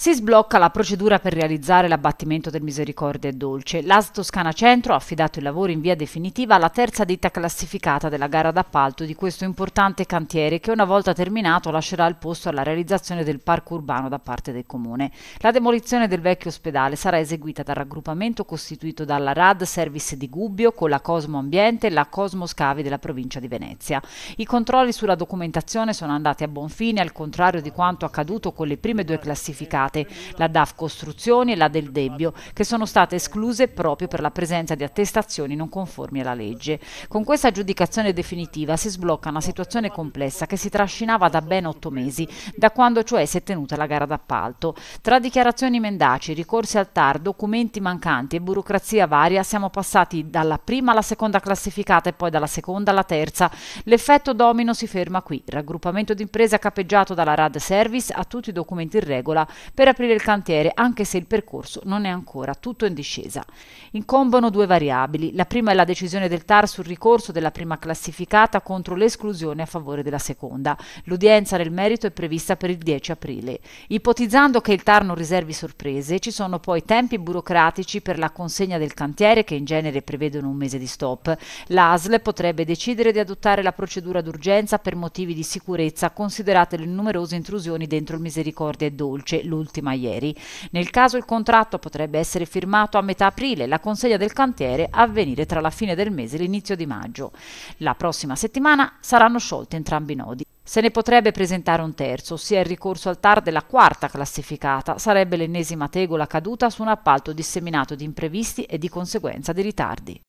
Si sblocca la procedura per realizzare l'abbattimento del Misericordia e Dolce. L'AS Toscana Centro ha affidato i lavori in via definitiva alla terza ditta classificata della gara d'appalto di questo importante cantiere che una volta terminato lascerà il posto alla realizzazione del parco urbano da parte del comune. La demolizione del vecchio ospedale sarà eseguita dal raggruppamento costituito dalla RAD Service di Gubbio con la Cosmo Ambiente e la Cosmo Scavi della provincia di Venezia. I controlli sulla documentazione sono andati a buon fine, al contrario di quanto accaduto con le prime due classificate private, la DAF Costruzioni e la del Debbio, che sono state escluse proprio per la presenza di attestazioni non conformi alla legge. Con questa giudicazione definitiva si sblocca una situazione complessa che si trascinava da ben otto mesi, da quando cioè si è tenuta la gara d'appalto. Tra dichiarazioni mendaci, ricorsi al TAR, documenti mancanti e burocrazia varia siamo passati dalla prima alla seconda classificata e poi dalla seconda alla terza. L'effetto domino si ferma qui. Raggruppamento d'impresa capeggiato dalla RAD Service ha tutti i documenti in regola per aprire il cantiere anche se il percorso non è ancora tutto in discesa. Incombono due variabili, la prima è la decisione del TAR sul ricorso della prima classificata contro l'esclusione a favore della seconda. L'udienza nel merito è prevista per il 10 aprile. Ipotizzando che il TAR non riservi sorprese, ci sono poi tempi burocratici per la consegna del cantiere che in genere prevedono un mese di stop. L'ASL potrebbe decidere di adottare la procedura d'urgenza per motivi di sicurezza considerate le numerose intrusioni dentro il Misericordia e Dolce, l'ultimo l'ultima ieri. Nel caso il contratto potrebbe essere firmato a metà aprile, la consegna del cantiere avvenire tra la fine del mese e l'inizio di maggio. La prossima settimana saranno sciolti entrambi i nodi. Se ne potrebbe presentare un terzo, ossia il ricorso al TAR della quarta classificata, sarebbe l'ennesima tegola caduta su un appalto disseminato di imprevisti e di conseguenza di ritardi.